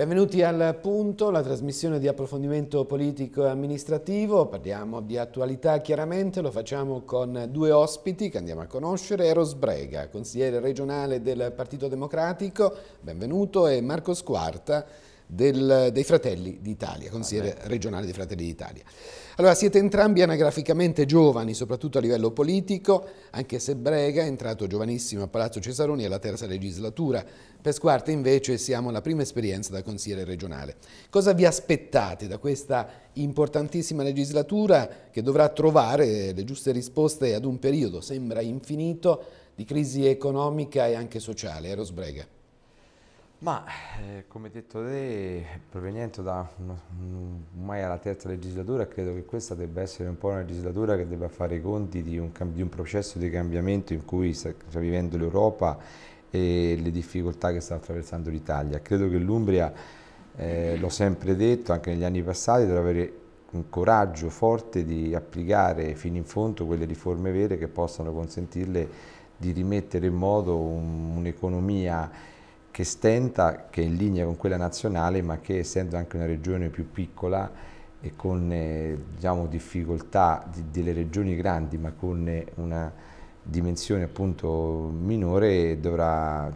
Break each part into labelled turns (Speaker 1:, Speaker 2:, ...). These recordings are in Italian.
Speaker 1: Benvenuti al Punto, la trasmissione di approfondimento politico e amministrativo. Parliamo di attualità chiaramente, lo facciamo con due ospiti che andiamo a conoscere. Eros Brega, consigliere regionale del Partito Democratico, benvenuto, e Marco Squarta del, dei Fratelli d'Italia, consigliere regionale dei Fratelli d'Italia. Allora siete entrambi anagraficamente giovani, soprattutto a livello politico, anche se Brega è entrato giovanissimo a Palazzo Cesaroni alla terza legislatura. Per Pesquarte invece siamo alla prima esperienza da consigliere regionale. Cosa vi aspettate da questa importantissima legislatura che dovrà trovare le giuste risposte ad un periodo, sembra infinito, di crisi economica e anche sociale? Eros Brega.
Speaker 2: Ma eh, come detto te, proveniente da ormai alla terza legislatura, credo che questa debba essere un po' una legislatura che debba fare i conti di un, di un processo di cambiamento in cui sta, sta vivendo l'Europa e le difficoltà che sta attraversando l'Italia. Credo che l'Umbria, eh, l'ho sempre detto anche negli anni passati, dovrà avere un coraggio forte di applicare fino in fondo quelle riforme vere che possano consentirle di rimettere in modo un'economia che stenta, che è in linea con quella nazionale, ma che essendo anche una regione più piccola e con eh, diciamo, difficoltà di, delle regioni grandi, ma con eh, una dimensione appunto minore, dovrà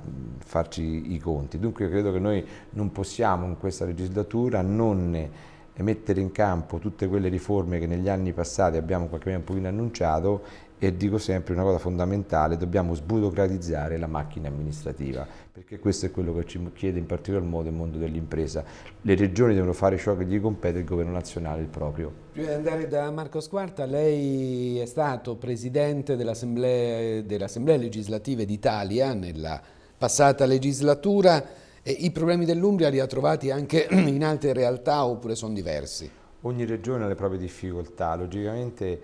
Speaker 2: farci i conti. Dunque io credo che noi non possiamo in questa legislatura non mettere in campo tutte quelle riforme che negli anni passati abbiamo qualche un pochino annunciato e dico sempre una cosa fondamentale, dobbiamo sburocratizzare la macchina amministrativa, perché questo è quello che ci chiede in particolar modo il mondo dell'impresa. Le regioni devono fare ciò che gli compete, il governo nazionale il proprio.
Speaker 1: Prima di andare da Marco Squarta, lei è stato presidente dell'Assemblea dell Legislativa d'Italia nella passata legislatura, e i problemi dell'Umbria li ha trovati anche in altre realtà oppure sono diversi?
Speaker 2: Ogni regione ha le proprie difficoltà, logicamente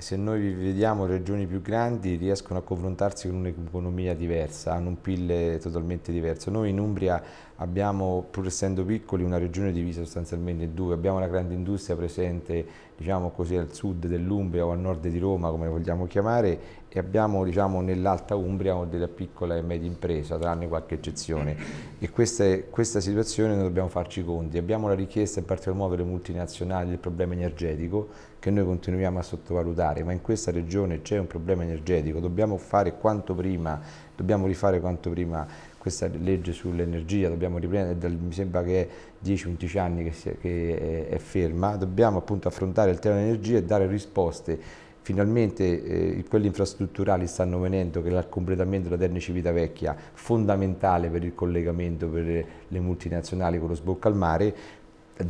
Speaker 2: se noi vediamo regioni più grandi riescono a confrontarsi con un'economia diversa, hanno un PIL totalmente diverso. Noi in Umbria abbiamo, pur essendo piccoli, una regione divisa sostanzialmente in due, abbiamo una grande industria presente diciamo così, al sud dell'Umbria o al nord di Roma, come vogliamo chiamare, e abbiamo diciamo, nell'alta Umbria della piccola e media impresa, tranne qualche eccezione. E questa, questa situazione noi dobbiamo farci i conti. Abbiamo la richiesta in particolar modo delle multinazionali del problema energetico, che noi continuiamo a sottovalutare, ma in questa regione c'è un problema energetico, dobbiamo fare quanto prima, dobbiamo rifare quanto prima questa legge sull'energia, dobbiamo riprendere, dal, mi sembra che è 10-11 anni che, si, che è, è, ferma, dobbiamo appunto affrontare il tema dell'energia e dare risposte. Finalmente eh, quelli infrastrutturali stanno venendo, che è il completamento della Terni Civitavecchia, fondamentale per il collegamento per le multinazionali con lo sbocco al mare,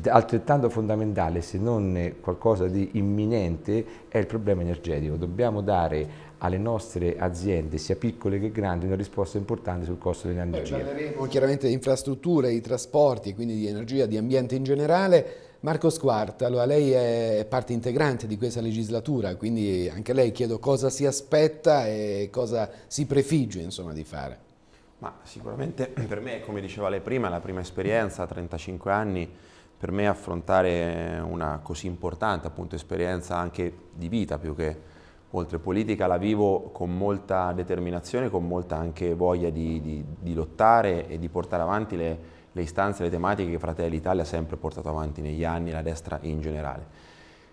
Speaker 2: altrettanto fondamentale, se non qualcosa di imminente, è il problema energetico. Dobbiamo dare alle nostre aziende, sia piccole che
Speaker 1: grandi, una risposta importante sul costo dell'energia. Parleremo chiaramente di infrastrutture, di trasporti, quindi di energia, di ambiente in generale. Marco Squarta, allora lei è parte integrante di questa legislatura, quindi anche lei chiedo cosa si aspetta e cosa si prefigge insomma, di fare. Ma sicuramente
Speaker 3: per me, come diceva lei prima, è la prima esperienza, 35 anni, per me affrontare una così importante appunto, esperienza anche di vita più che oltre politica la vivo con molta determinazione, con molta anche voglia di, di, di lottare e di portare avanti le, le istanze, le tematiche che Fratelli Italia ha sempre portato avanti negli anni, la destra in generale.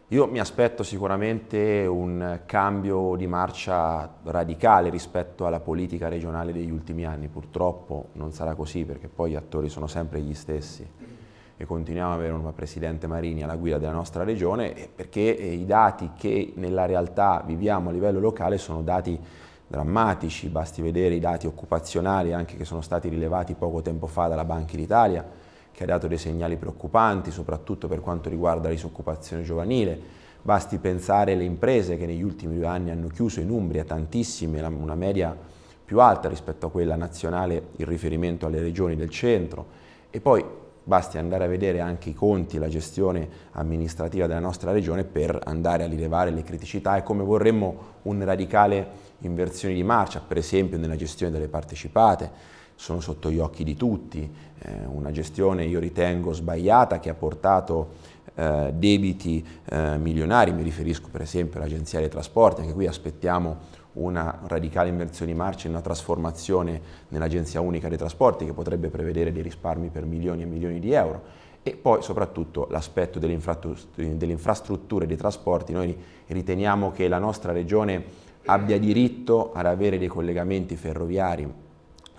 Speaker 3: Io mi aspetto sicuramente un cambio di marcia radicale rispetto alla politica regionale degli ultimi anni, purtroppo non sarà così perché poi gli attori sono sempre gli stessi e continuiamo ad avere una presidente Marini alla guida della nostra regione eh, perché eh, i dati che nella realtà viviamo a livello locale sono dati drammatici, basti vedere i dati occupazionali anche che sono stati rilevati poco tempo fa dalla Banca d'Italia che ha dato dei segnali preoccupanti soprattutto per quanto riguarda la disoccupazione giovanile, basti pensare alle imprese che negli ultimi due anni hanno chiuso in Umbria tantissime, una media più alta rispetto a quella nazionale in riferimento alle regioni del centro e poi basti andare a vedere anche i conti, e la gestione amministrativa della nostra regione per andare a rilevare le criticità e come vorremmo un radicale inversione di marcia, per esempio nella gestione delle partecipate, sono sotto gli occhi di tutti, eh, una gestione io ritengo sbagliata che ha portato eh, debiti eh, milionari, mi riferisco per esempio all'Agenzia dei Trasporti, anche qui aspettiamo una radicale inversione di marcia e una trasformazione nell'Agenzia Unica dei Trasporti che potrebbe prevedere dei risparmi per milioni e milioni di euro. E poi soprattutto l'aspetto delle, infrastrutture dei trasporti, noi riteniamo che la nostra regione abbia diritto ad avere dei collegamenti ferroviari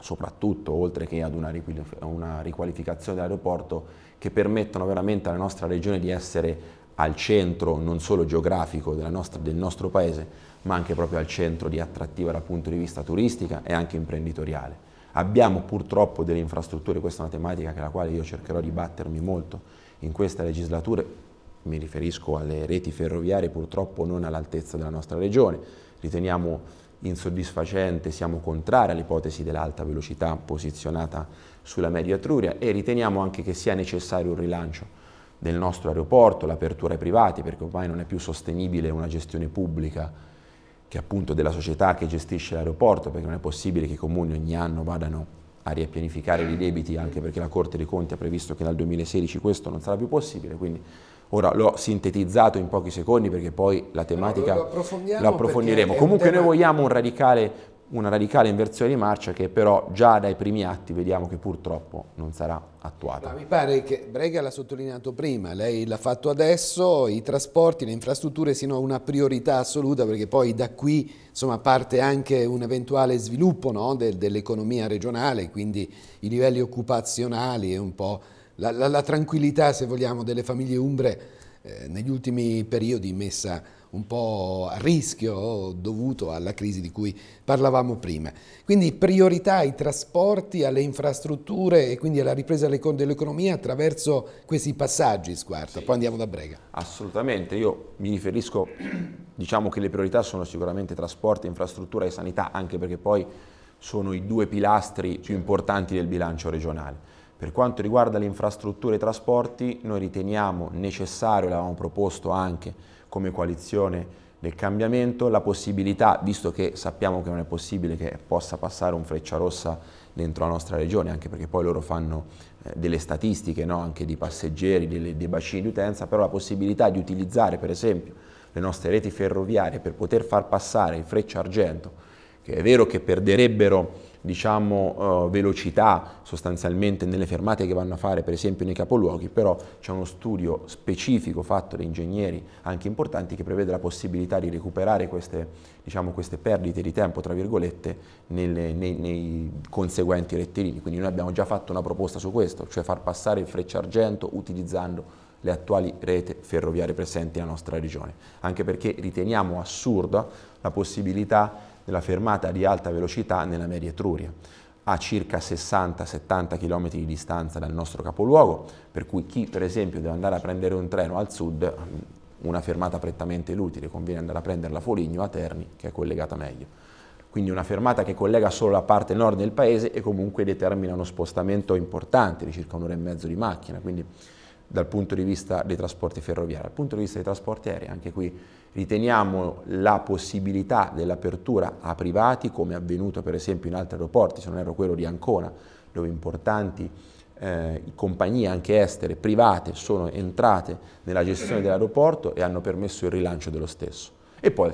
Speaker 3: soprattutto oltre che ad una, una riqualificazione dell'aeroporto che permettono veramente alla nostra regione di essere al centro non solo geografico nostra, del nostro paese ma anche proprio al centro di attrattiva dal punto di vista turistica e anche imprenditoriale. Abbiamo purtroppo delle infrastrutture, questa è una tematica che la quale io cercherò di battermi molto in questa legislatura, mi riferisco alle reti ferroviarie purtroppo non all'altezza della nostra regione, riteniamo insoddisfacente, siamo contrari all'ipotesi dell'alta velocità posizionata sulla media Etruria e riteniamo anche che sia necessario un rilancio del nostro aeroporto, l'apertura ai privati perché ormai non è più sostenibile una gestione pubblica che appunto della società che gestisce l'aeroporto, perché non è possibile che i comuni ogni anno vadano a riappianificare i debiti, anche perché la Corte dei Conti ha previsto che dal 2016 questo non sarà più possibile, quindi ora l'ho sintetizzato in pochi secondi perché poi la tematica no, la approfondiremo. Comunque noi vogliamo un radicale una radicale inversione di marcia che però già dai primi atti vediamo che purtroppo non sarà attuata. Ma
Speaker 1: mi pare che Brega l'ha sottolineato prima, lei l'ha fatto adesso, i trasporti, le infrastrutture siano una priorità assoluta perché poi da qui insomma, parte anche un eventuale sviluppo no, del, dell'economia regionale, quindi i livelli occupazionali e un po' la, la, la tranquillità se vogliamo delle famiglie umbre eh, negli ultimi periodi messa a un po' a rischio dovuto alla crisi di cui parlavamo prima. Quindi priorità ai trasporti, alle infrastrutture e quindi alla ripresa dell'economia attraverso questi passaggi, Squarta. Sì. Poi andiamo da Brega.
Speaker 3: Assolutamente, io mi riferisco, diciamo che le priorità sono sicuramente trasporti, infrastruttura e sanità, anche perché poi sono i due pilastri più importanti del bilancio regionale. Per quanto riguarda le infrastrutture e i trasporti, noi riteniamo necessario, l'avevamo proposto anche come coalizione del cambiamento, la possibilità, visto che sappiamo che non è possibile che possa passare un freccia rossa dentro la nostra regione, anche perché poi loro fanno eh, delle statistiche no? anche di passeggeri, delle, dei bacini di utenza, però la possibilità di utilizzare per esempio le nostre reti ferroviarie per poter far passare il freccia argento, che è vero che perderebbero diciamo, uh, velocità sostanzialmente nelle fermate che vanno a fare per esempio nei capoluoghi, però c'è uno studio specifico fatto da ingegneri anche importanti che prevede la possibilità di recuperare queste, diciamo, queste perdite di tempo, tra virgolette, nelle, nei, nei, conseguenti rettilini. Quindi noi abbiamo già fatto una proposta su questo, cioè far passare il argento utilizzando le attuali rete ferroviarie presenti nella nostra regione, anche perché riteniamo assurda la possibilità della fermata di alta velocità nella media Etruria a circa 60-70 km di distanza dal nostro capoluogo, per cui chi per esempio deve andare a prendere un treno al sud, mm, una fermata prettamente inutile, conviene andare a prenderla a Foligno, a Terni, che è collegata meglio. Quindi una fermata che collega solo la parte nord del paese e comunque determina uno spostamento importante di circa un'ora e mezzo di macchina, quindi dal punto di vista dei trasporti ferroviari. Dal punto di vista dei trasporti aerei, anche qui Riteniamo la possibilità dell'apertura a privati, come è avvenuto per esempio in altri aeroporti, se non ero quello di Ancona, dove importanti eh, compagnie anche estere, private, sono entrate nella gestione dell'aeroporto e hanno permesso il rilancio dello stesso. E poi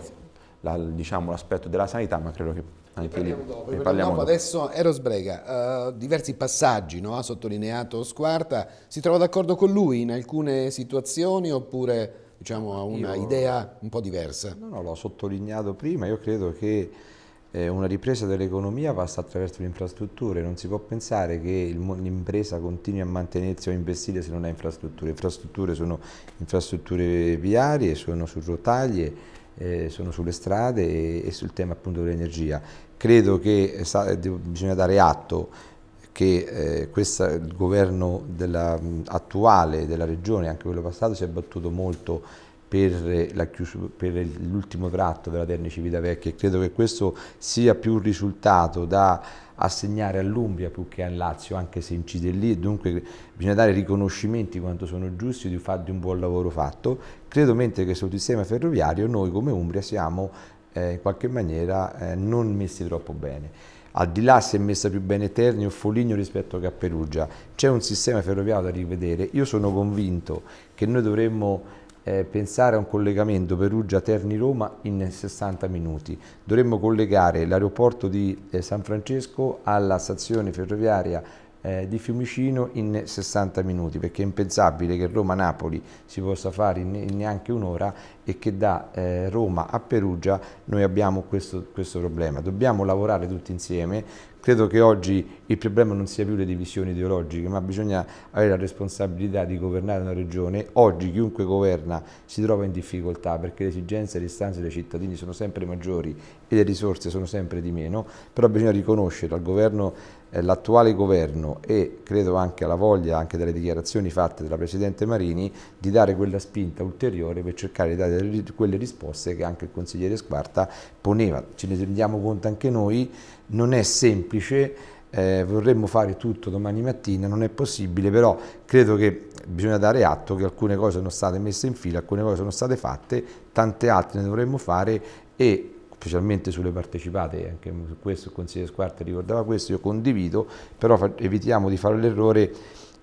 Speaker 3: la, diciamo, l'aspetto della sanità, ma credo che anche lì dopo, ne parliamo dopo.
Speaker 1: Adesso Eros Brega, uh, eh, diversi passaggi no? ha sottolineato Squarta, si trova d'accordo con lui in alcune situazioni oppure diciamo, a una idea un po'
Speaker 2: diversa. No, no, l'ho sottolineato prima, io credo che eh, una ripresa dell'economia passa attraverso le infrastrutture, non si può pensare che l'impresa continui a mantenersi o investire se non ha infrastrutture. Infrastrutture sono infrastrutture viarie, sono su rotaie, eh, sono sulle strade e, sul tema appunto dell'energia. Credo che eh, bisogna dare atto che eh, questa, il governo della, attuale della regione, anche quello passato, si è battuto molto eh, per, l'ultimo tratto della Terni Civita Vecchia e credo che questo sia più un risultato da assegnare all'Umbria più che al Lazio anche se incide lì e dunque bisogna dare riconoscimenti quanto sono giusti di, un buon lavoro fatto credo mentre che sul sistema ferroviario noi come Umbria siamo eh, in qualche maniera eh, non messi troppo bene al di là si è messa più bene Terni o Foligno rispetto a Perugia, c'è un sistema ferroviario da rivedere, io sono convinto che noi dovremmo eh, pensare a un collegamento Perugia-Terni-Roma in 60 minuti. Dovremmo collegare l'aeroporto di eh, San Francesco alla stazione ferroviaria eh, di Fiumicino in 60 minuti, perché è impensabile che Roma-Napoli si possa fare in, in neanche un'ora e che da eh, Roma a Perugia noi abbiamo questo, questo problema. Dobbiamo lavorare tutti insieme Credo che oggi il problema non sia più le divisioni ideologiche, ma bisogna avere la responsabilità di governare una regione. Oggi chiunque governa si trova in difficoltà perché le esigenze e le istanze dei cittadini sono sempre maggiori e le risorse sono sempre di meno, però bisogna riconoscere al governo eh, l'attuale governo e credo anche alla voglia anche dalle dichiarazioni fatte dalla Presidente Marini di dare quella spinta ulteriore per cercare di dare quelle risposte che anche il consigliere Squarta poneva. Ce ne rendiamo conto anche noi non è semplice, eh, vorremmo fare tutto domani mattina, non è possibile, però credo che bisogna dare atto che alcune cose sono state messe in fila, alcune cose sono state fatte, tante altre ne dovremmo fare e specialmente sulle partecipate, anche su questo il consigliere Squarta ricordava questo, io condivido, però evitiamo di fare l'errore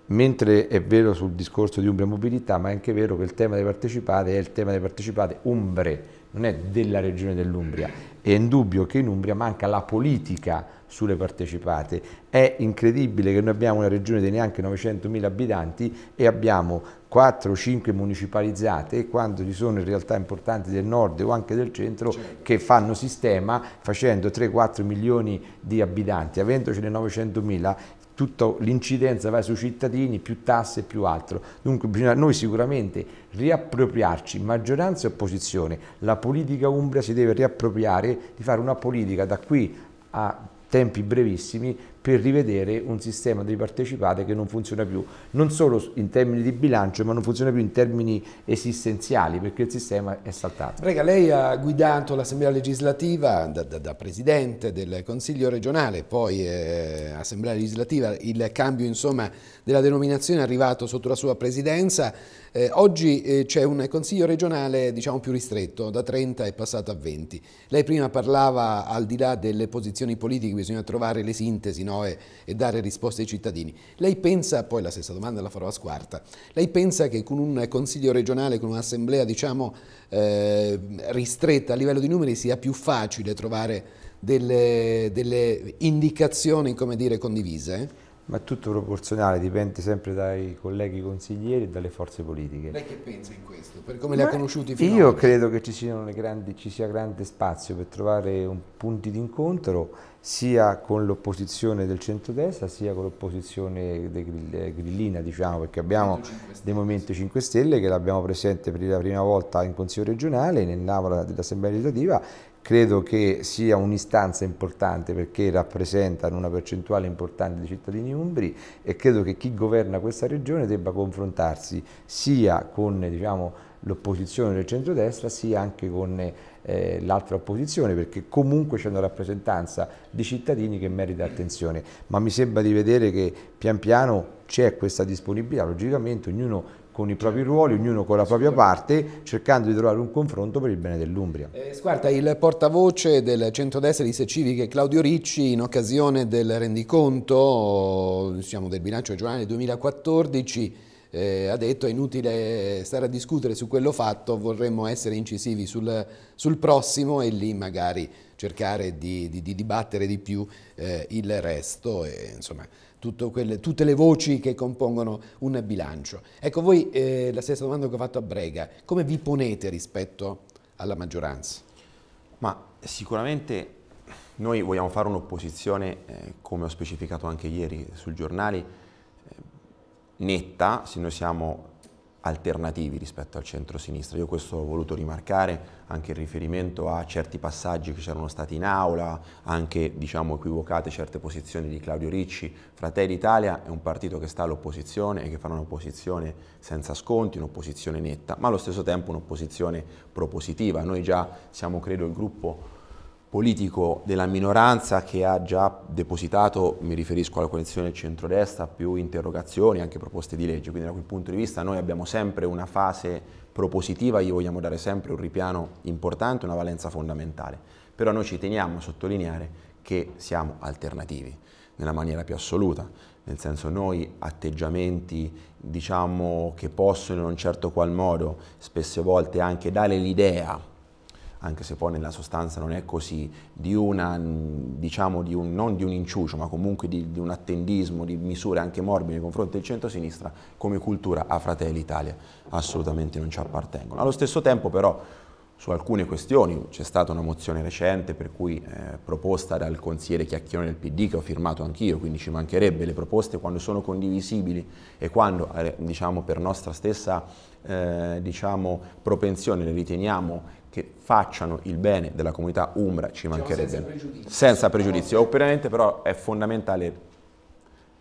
Speaker 2: mentre è vero sul discorso di Umbria Mobilità, ma è anche vero che il tema delle partecipate è il tema delle partecipate Umbre, non è della regione dell'Umbria. È indubbio che in Umbria manca la politica sulle partecipate. È incredibile che noi abbiamo una regione di neanche 900.000 abitanti e abbiamo 4-5 municipalizzate quando ci sono in realtà importanti del nord o anche del centro certo. che fanno sistema facendo 3-4 milioni di abitanti. Avendocene 900.000 tutta l'incidenza va sui cittadini, più tasse e più altro. Dunque bisogna noi sicuramente riappropriarci, maggioranza e opposizione, la politica umbria si deve riappropriare di fare una politica da qui a tempi brevissimi per rivedere un sistema di partecipate che non funziona più, non solo in termini di bilancio, ma non funziona più in termini esistenziali, perché il sistema è saltato. Rega,
Speaker 1: lei ha guidato l'Assemblea legislativa da, da, da, Presidente del Consiglio regionale, poi eh, Assemblea legislativa, il cambio insomma, della denominazione è arrivato sotto la sua presidenza, eh, oggi eh, c'è un consiglio regionale diciamo più ristretto, da 30 è passato a 20. Lei prima parlava al di là delle posizioni politiche, bisogna trovare le sintesi no? e, e, dare risposte ai cittadini. Lei pensa, poi la stessa domanda la farò a squarta, lei pensa che con un consiglio regionale, con un'assemblea diciamo eh, ristretta a livello di numeri sia più facile trovare delle, delle indicazioni come dire, condivise? Ma
Speaker 2: è tutto proporzionale, dipende sempre dai colleghi consiglieri e dalle forze politiche. Lei
Speaker 1: che pensa in questo? Per come le ha conosciuti finora? Io credo
Speaker 2: che ci, grandi, ci, sia grande spazio per trovare punti d'incontro sia con l'opposizione del centrodestra sia con l'opposizione grillina, diciamo, perché abbiamo dei Movimento 5 Stelle che l'abbiamo presente per la prima volta in Consiglio regionale, nell'Aula dell'Assemblea legislativa credo che sia un'istanza importante perché rappresentano una percentuale importante di cittadini umbri e credo che chi governa questa regione debba confrontarsi sia con diciamo, l'opposizione del centrodestra sia anche con eh, l'altra opposizione perché comunque c'è una rappresentanza di cittadini che merita attenzione ma mi sembra di vedere che pian piano c'è questa disponibilità logicamente ognuno con i propri ruoli, ognuno con la propria parte, cercando di trovare un confronto per il bene dell'Umbria. Eh,
Speaker 1: Squarta, il portavoce del centrodestra di Seciviche, Claudio Ricci, in occasione del rendiconto diciamo, del bilancio regionale 2014, eh, ha detto è inutile stare a discutere su quello fatto, vorremmo essere incisivi sul, sul prossimo e lì magari cercare di, di, di dibattere di più eh, il resto. E, insomma, quelle, tutte le voci che compongono un bilancio. Ecco, voi eh, la stessa domanda che ho fatto a Brega, come vi ponete rispetto alla maggioranza? Ma sicuramente noi vogliamo fare un'opposizione,
Speaker 3: eh, come ho specificato anche ieri sui giornali, eh, netta, se noi siamo alternativi rispetto al centro-sinistra. Io questo ho voluto rimarcare anche in riferimento a certi passaggi che c'erano stati in aula, anche diciamo equivocate certe posizioni di Claudio Ricci. Fratelli Italia è un partito che sta all'opposizione e che farà un'opposizione senza sconti, un'opposizione netta, ma allo stesso tempo un'opposizione propositiva. Noi già siamo credo il gruppo politico della minoranza che ha già depositato, mi riferisco alla coalizione centrodestra, più interrogazioni, anche proposte di legge. Quindi da quel punto di vista noi abbiamo sempre una fase propositiva, gli vogliamo dare sempre un ripiano importante, una valenza fondamentale. Però noi ci teniamo a sottolineare che siamo alternativi nella maniera più assoluta, nel senso noi atteggiamenti diciamo che possono in un certo qual modo spesse volte anche dare l'idea anche se poi nella sostanza non è così, di una, mm, diciamo, di un, non di un inciucio, ma comunque di, di un attendismo, di misure anche morbide nei confronti del centro-sinistra, come cultura a Fratelli Italia assolutamente non ci appartengono. Allo stesso tempo però su alcune questioni. C'è stata una mozione recente per cui eh, proposta dal consigliere Chiacchierone del PD che ho firmato anch'io, quindi ci mancherebbe le proposte quando sono condivisibili e quando eh, diciamo, per nostra stessa eh, diciamo, propensione le riteniamo che facciano il bene della comunità umbra, ci diciamo mancherebbe. Senza pregiudizio. Senza pregiudizio. Ovviamente però è fondamentale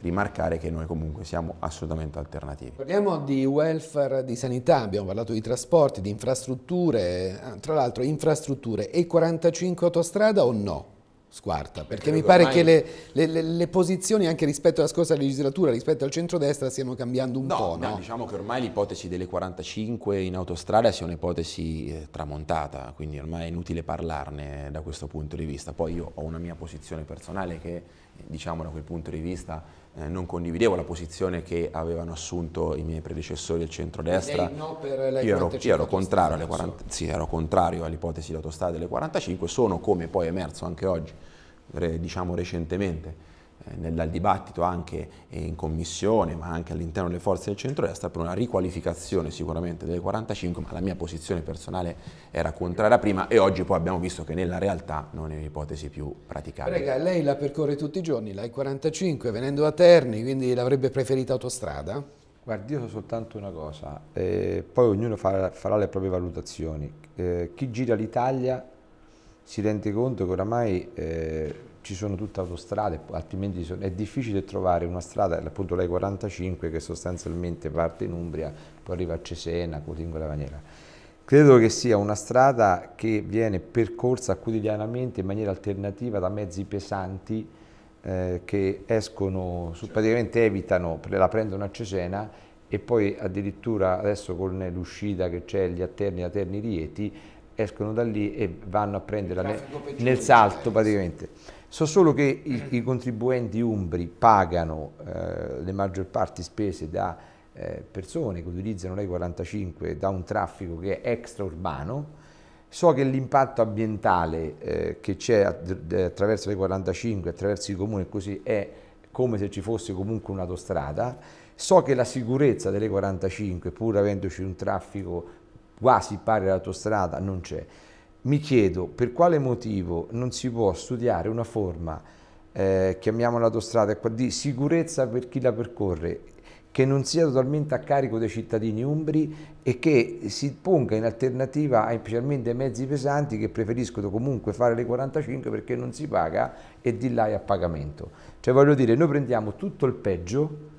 Speaker 3: rimarcare che noi comunque siamo assolutamente alternativi.
Speaker 1: Parliamo di welfare, di sanità, abbiamo parlato di trasporti, di infrastrutture, tra l'altro infrastrutture e 45 autostrada o no? squarta, perché, mi pare che le, le, le, le, posizioni anche rispetto alla scorsa legislatura, rispetto al centrodestra, stiano cambiando un no, po'. No,
Speaker 3: diciamo che ormai l'ipotesi delle 45 in autostrada sia un'ipotesi eh, tramontata, quindi ormai è inutile parlarne da questo punto di vista. Poi io ho una mia posizione personale che diciamo da quel punto di vista eh, non condividevo la posizione che avevano assunto i miei predecessori del centrodestra. No io, ero, io ero, contrario 40, sì, ero, contrario all'ipotesi di autostrada delle 45, sono come poi è emerso anche oggi, re, diciamo recentemente, eh, nel, dal dibattito anche eh, in commissione, ma anche all'interno delle forze del centro centrodestra, per una riqualificazione sicuramente delle 45, ma la mia posizione personale era contraria prima e oggi poi abbiamo visto che nella realtà non è un'ipotesi più praticabile.
Speaker 1: Prega, lei la percorre tutti i giorni, la I45, venendo da Terni, quindi l'avrebbe preferita autostrada? Guardi, io so soltanto una cosa,
Speaker 2: eh, poi ognuno farà, farà, le proprie valutazioni. Eh, chi gira l'Italia si rende conto che oramai... Eh, ci sono tutte autostrade, altrimenti sono, è difficile trovare una strada, appunto lei 45 che sostanzialmente parte in Umbria, poi arriva a Cesena, Cotingo e la Maniera. Credo che sia una strada che viene percorsa quotidianamente in maniera alternativa da mezzi pesanti eh, che escono, su, certo. praticamente evitano, la prendono a Cesena e poi addirittura adesso con l'uscita che c'è gli atterni, atterni rieti, escono da lì e vanno a prendere nel salto eh, praticamente. So solo che i, i contribuenti umbri pagano eh, le maggior parti spese da eh, persone che utilizzano l'E45 da un traffico che è extraurbano. So che l'impatto ambientale eh, che c'è attraverso l'E45, attraverso i comuni e così, è come se ci fosse comunque un'autostrada. So che la sicurezza delle 45, pur avendoci un traffico quasi pari all'autostrada, non c'è mi chiedo per quale motivo non si può studiare una forma, eh, chiamiamola autostrada, di sicurezza per chi la percorre, che non sia totalmente a carico dei cittadini umbri e che si ponga in alternativa ai, specialmente ai mezzi pesanti che preferiscono comunque fare le 45 perché non si paga e di là è a pagamento. Cioè voglio dire, noi prendiamo tutto il peggio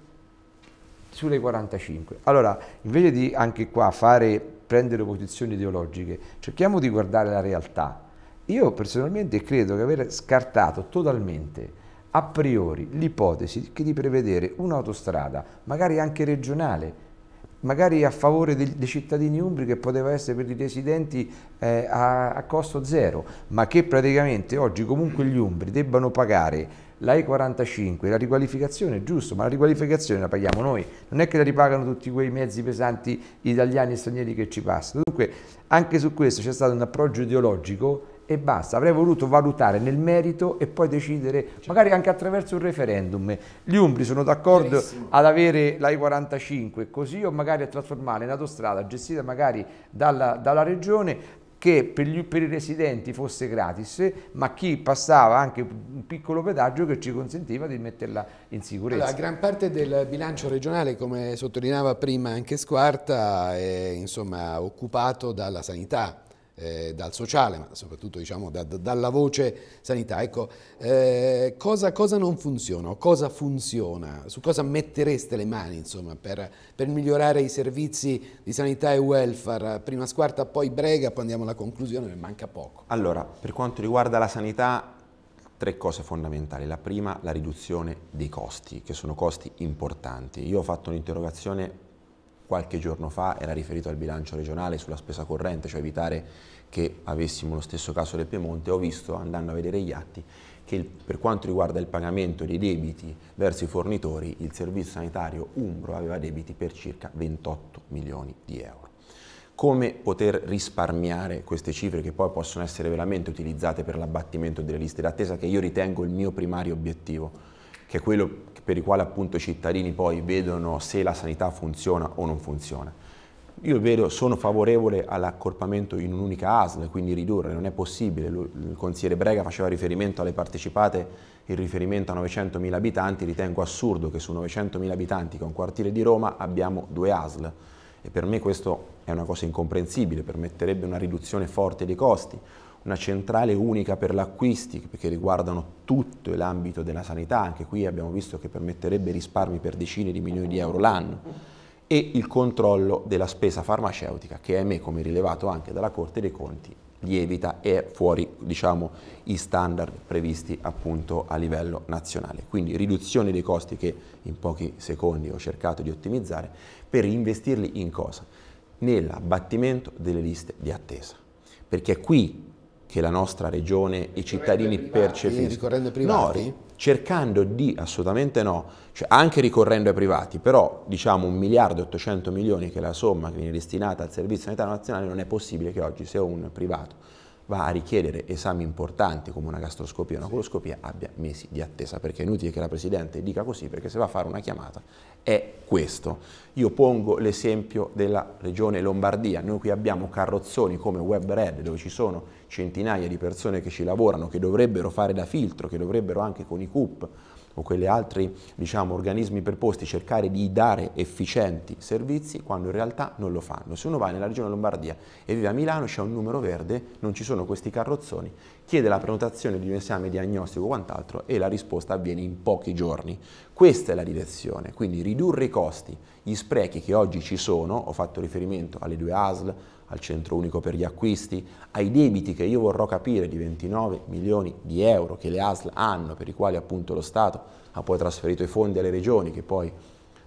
Speaker 2: sulle 45. Allora, invece di anche qua fare prendere posizioni ideologiche, cerchiamo di guardare la realtà. Io personalmente credo che aver scartato totalmente a priori l'ipotesi che di prevedere un'autostrada, magari anche regionale, magari a favore dei, dei cittadini umbri che poteva essere per i residenti eh, a, a costo zero, ma che praticamente oggi comunque gli umbri debbano pagare la E45, la riqualificazione è giusto, ma la riqualificazione la paghiamo noi, non è che la ripagano tutti quei mezzi pesanti italiani e stranieri che ci passano. Dunque anche su questo c'è stato un approccio ideologico e basta, avrei voluto valutare nel merito e poi decidere, certo. magari anche attraverso un referendum. Gli Umbri sono d'accordo ad avere la I45 così o magari a trasformarla in autostrada gestita magari dalla, dalla regione che per, gli, per, i residenti fosse gratis, ma chi passava anche un piccolo pedaggio che ci consentiva di metterla in sicurezza. Allora, gran
Speaker 1: parte del bilancio regionale, come sottolineava prima anche Squarta, è insomma, occupato dalla sanità, eh, dal sociale, ma soprattutto diciamo, da, da, dalla voce sanità. Ecco, eh, cosa, cosa, non funziona o cosa funziona? Su cosa mettereste le mani insomma, per, per, migliorare i servizi di sanità e welfare? Prima squarta, poi brega, poi andiamo alla conclusione, ne manca poco.
Speaker 3: Allora, per quanto riguarda la sanità, tre cose fondamentali. La prima, la riduzione dei costi, che sono costi importanti. Io ho fatto un'interrogazione qualche giorno fa era riferito al bilancio regionale sulla spesa corrente, cioè evitare che avessimo lo stesso caso del Piemonte, ho visto andando a vedere gli atti che il, per quanto riguarda il pagamento dei debiti verso i fornitori, il servizio sanitario Umbro aveva debiti per circa 28 milioni di euro come poter risparmiare queste cifre che poi possono essere veramente utilizzate per l'abbattimento delle liste d'attesa, che io ritengo il mio primario obiettivo, che è quello per i quali appunto i cittadini poi vedono se la sanità funziona o non funziona. Io vedo, sono favorevole all'accorpamento in un'unica ASL, quindi ridurre, non è possibile. Il consigliere Brega faceva riferimento alle partecipate in riferimento a 900.000 abitanti, ritengo assurdo che su 900.000 abitanti che è un quartiere di Roma abbiamo due ASL e per me questo è una cosa incomprensibile, permetterebbe una riduzione forte dei costi, una centrale unica per l'acquisti che riguardano tutto l'ambito della sanità, anche qui abbiamo visto che permetterebbe risparmi per decine di milioni di euro l'anno, e il controllo della spesa farmaceutica che, ahimè, come rilevato anche dalla Corte dei Conti, lievita e è fuori diciamo, i standard previsti appunto a livello nazionale. Quindi riduzione dei costi che in pochi secondi ho cercato di ottimizzare per investirli in cosa? Nell'abbattimento delle liste di attesa. Perché qui che la nostra regione e i cittadini percepiscono. Ricorrendo ai privati? No, cercando di, assolutamente no, cioè anche ricorrendo ai privati, però diciamo 1 miliardo e 800 milioni che è la somma che viene destinata al Servizio Sanitario Nazionale non è possibile che oggi sia un privato va a richiedere esami importanti come una gastroscopia o una coloscopia abbia mesi di attesa, perché è inutile che la Presidente dica così, perché se va a fare una chiamata è questo. Io pongo l'esempio della Regione Lombardia, noi qui abbiamo carrozzoni come WebRed dove ci sono centinaia di persone che ci lavorano, che dovrebbero fare da filtro, che dovrebbero anche con i CUP o quegli altri diciamo, organismi preposti cercare di dare efficienti servizi quando in realtà non lo fanno. Se uno va nella regione Lombardia e vive a Milano c'è un numero verde, non ci sono questi carrozzoni, chiede la prenotazione di un esame diagnostico o quant'altro e la risposta avviene in pochi giorni. Questa è la direzione, quindi ridurre i costi, gli sprechi che oggi ci sono, ho fatto riferimento alle due ASL, al centro unico per gli acquisti, ai debiti che io vorrò capire di 29 milioni di euro che le ASL hanno, per i quali appunto lo Stato ha poi trasferito i fondi alle regioni che poi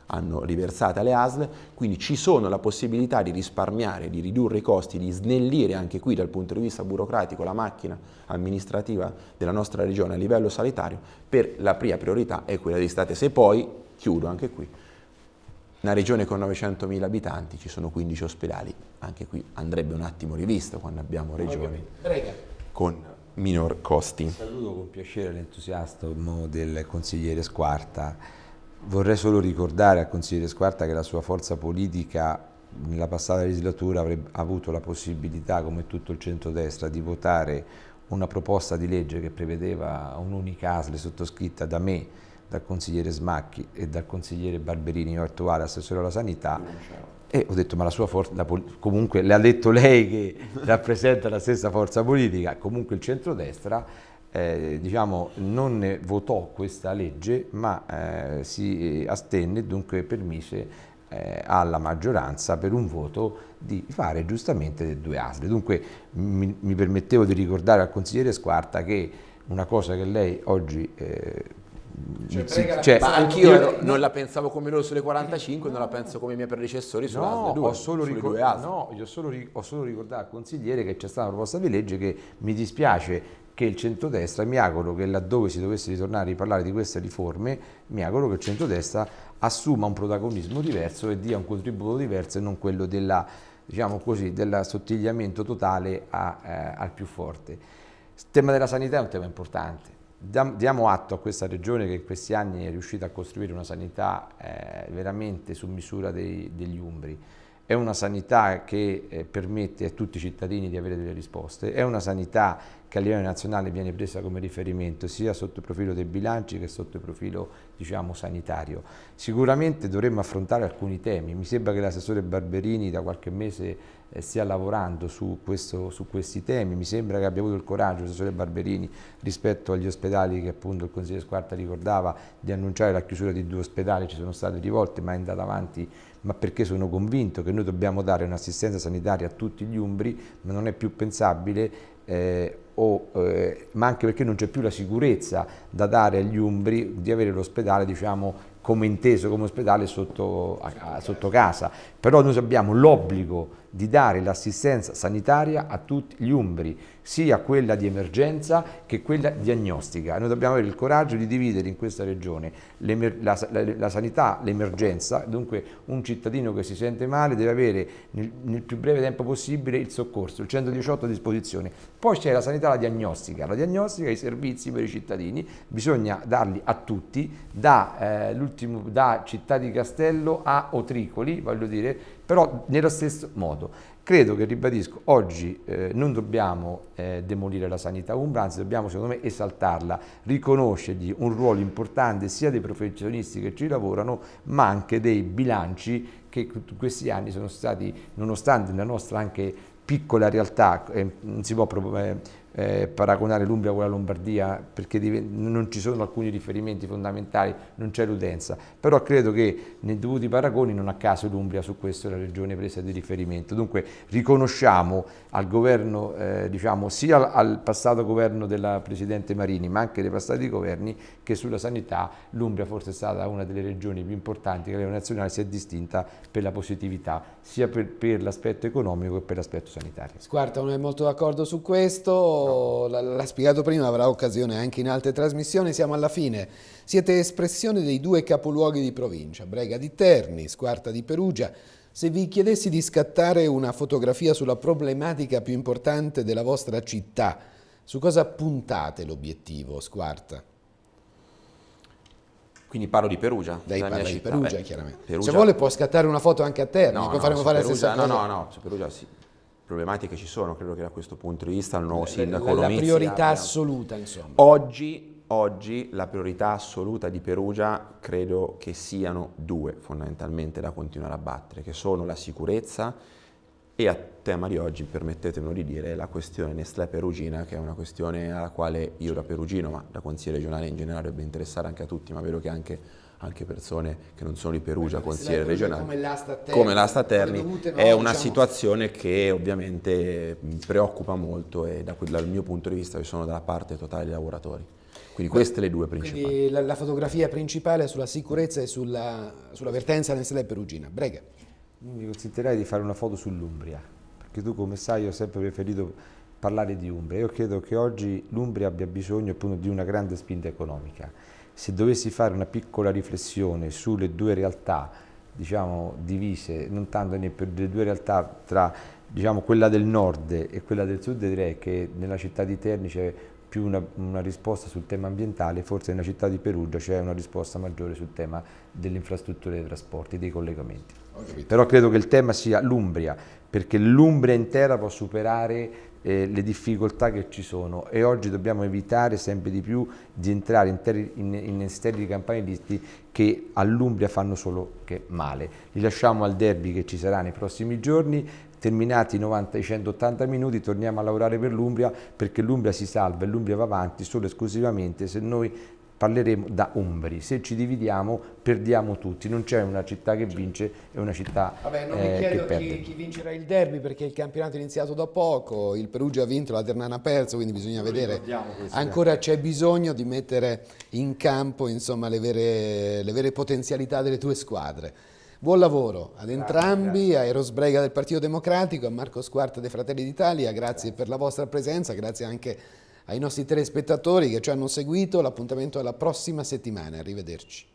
Speaker 3: hanno riversato alle ASL, quindi ci sono la possibilità di risparmiare, di ridurre i costi, di snellire anche qui dal punto di vista burocratico la macchina amministrativa della nostra regione a livello sanitario, per la prima priorità è quella di state. Se poi, chiudo anche qui, una regione con 900.000 abitanti ci sono 15 ospedali, anche qui andrebbe un attimo rivisto quando abbiamo regioni
Speaker 2: con minor costi. Saluto con piacere l'entusiasmo del consigliere Squarta. Vorrei solo ricordare al consigliere Squarta che la sua forza politica nella passata legislatura avrebbe avuto la possibilità, come tutto il centrodestra, di votare una proposta di legge che prevedeva un'unica ASL sottoscritta da me dal consigliere Smacchi e dal consigliere Barberini, io attuale assessore alla sanità, e ho detto ma la sua forza, comunque le ha detto lei che rappresenta la stessa forza politica, comunque il centrodestra, eh, diciamo, non votò questa legge ma eh, si eh, astenne e dunque permise eh, alla maggioranza per un voto di fare giustamente due altre. Dunque mi, mi, permettevo di ricordare al consigliere Squarta che una cosa che lei oggi eh, cioè, sì, cioè, ma anch'io ero, non
Speaker 3: la pensavo come loro sulle 45, non la penso come i miei predecessori sulle no, due, ho solo ricord- No,
Speaker 2: io solo, ho solo ricordato al consigliere che c'è stata una proposta di legge che mi dispiace che il centrodestra, mi auguro che laddove si dovesse ritornare a parlare di queste riforme, mi auguro che il centrodestra assuma un protagonismo diverso e dia un contributo diverso e non quello della, diciamo così, dell'assottigliamento totale a, eh, al più forte. Il tema della sanità è un tema importante Diamo atto a questa regione che in questi anni è riuscita a costruire una sanità eh, veramente su misura dei, degli umbri. È una sanità che eh, permette a tutti i cittadini di avere delle risposte, è una sanità che a livello nazionale viene presa come riferimento sia sotto il profilo dei bilanci che sotto il profilo diciamo, sanitario. Sicuramente dovremmo affrontare alcuni temi, mi sembra che l'assessore Barberini da qualche mese eh, stia lavorando su, questo, su, questi temi, mi sembra che abbia avuto il coraggio l'assessore Barberini rispetto agli ospedali che appunto il consigliere Squarta ricordava di annunciare la chiusura di due ospedali, ci sono state rivolte ma è andata avanti ma perché sono convinto che noi dobbiamo dare un'assistenza sanitaria a tutti gli umbri, ma non è più pensabile eh, o, eh, ma anche perché non c'è più la sicurezza da dare agli umbri di avere l'ospedale diciamo, come inteso come ospedale sotto, a, sotto casa. Però noi abbiamo l'obbligo di dare l'assistenza sanitaria a tutti gli umbri, sia quella di emergenza che quella diagnostica. Noi dobbiamo avere il coraggio di dividere in questa regione la, la, la sanità, l'emergenza, dunque un cittadino che si sente male deve avere nel, nel, più breve tempo possibile il soccorso, il 118 a disposizione. Poi c'è la sanità, la diagnostica, la diagnostica i servizi per i cittadini, bisogna darli a tutti, da, eh, da Città di Castello a Otricoli, voglio dire, però nello stesso modo. Credo che, ribadisco, oggi eh, non dobbiamo eh, demolire la sanità umbra, anzi dobbiamo secondo me esaltarla, riconoscergli un ruolo importante sia dei professionisti che ci lavorano, ma anche dei bilanci che questi anni sono stati, nonostante la nostra anche piccola realtà, eh, non si può eh, eh, paragonare l'Umbria con la Lombardia perché non ci sono alcuni riferimenti fondamentali, non c'è l'utenza, però credo che nei dovuti paragoni non a caso l'Umbria su questo è la regione presa di riferimento. Dunque riconosciamo al governo, eh, diciamo sia al, passato governo della Presidente Marini ma anche dei passati governi che sulla sanità l'Umbria forse è stata una delle regioni più importanti che a livello nazionale si è distinta per la positività sia per, per l'aspetto economico che per l'aspetto sanitario.
Speaker 1: Squarta non è molto d'accordo su questo, l'ha spiegato prima, avrà occasione anche in altre trasmissioni, siamo alla fine. Siete espressione dei due capoluoghi di provincia, Brega di Terni, Squarta di Perugia. Se vi chiedessi di scattare una fotografia sulla problematica più importante della vostra città, su cosa puntate l'obiettivo, Squarta?
Speaker 3: Quindi parlo di Perugia. Lei parla di Perugia, beh, chiaramente. Perugia. Se vuole
Speaker 1: può scattare una foto anche a Terni, no, no faremo fare Perugia, la stessa no, cosa. No, no,
Speaker 3: no, su Perugia sì problematiche ci sono, credo che da questo punto di vista il nuovo sindaco La, la priorità assoluta, insomma. Oggi, oggi, la priorità assoluta di Perugia credo che siano due fondamentalmente da continuare a battere, che sono la sicurezza e a tema di oggi, permettetemelo di dire, la questione Nestlé Perugina, che è una questione alla quale io da Perugino, ma da consigliere regionale in generale dovrebbe interessare anche a tutti, ma vedo che anche anche persone che non sono di Perugia, consigliere regionale, come l'asta Terni, come l'asta Terni dovute, no, è una diciamo... situazione che ovviamente mm, preoccupa molto e da, dal mio punto di vista io sono dalla parte totale dei lavoratori. Quindi queste le due principali.
Speaker 1: La, la, fotografia principale è sulla sicurezza e sulla, sulla vertenza nel strada perugina. Brega. Mi
Speaker 2: consentirei di fare una foto sull'Umbria, perché tu come sai ho sempre preferito parlare di Umbria. Io credo che oggi l'Umbria abbia bisogno appunto di una grande spinta economica se dovessi fare una piccola riflessione sulle due realtà, diciamo, divise, non tanto né per le due realtà tra diciamo, quella del nord e quella del sud, direi che nella città di Terni c'è più una, una, risposta sul tema ambientale, forse nella città di Perugia c'è una risposta maggiore sul tema delle infrastrutture dei trasporti, dei collegamenti. Però credo che il tema sia l'Umbria, perché l'Umbria intera può superare eh, le difficoltà che ci sono e oggi dobbiamo evitare sempre di più di entrare in, terri, in, in sterili campanilisti che all'Umbria fanno solo che male. Li lasciamo al derby che ci sarà nei prossimi giorni, terminati i 90 i 180 minuti torniamo a lavorare per l'Umbria perché l'Umbria si salva e l'Umbria va avanti solo e esclusivamente se noi parleremo da umbri. Se ci dividiamo perdiamo tutti, non c'è una città che vince e una città
Speaker 1: Vabbè, non eh, mi chiedo chi, vincerà il derby perché il campionato è iniziato da poco, il Perugia ha vinto, la Ternana ha perso, quindi bisogna non vedere. Ancora c'è bisogno di mettere in campo insomma, le, vere, le vere potenzialità delle tue squadre. Buon lavoro ad entrambi, grazie. a Eros Brega del Partito Democratico, a Marco Squarta dei Fratelli d'Italia, grazie, grazie per la vostra presenza, grazie anche ai nostri telespettatori che ci hanno seguito, l'appuntamento alla prossima settimana, arrivederci.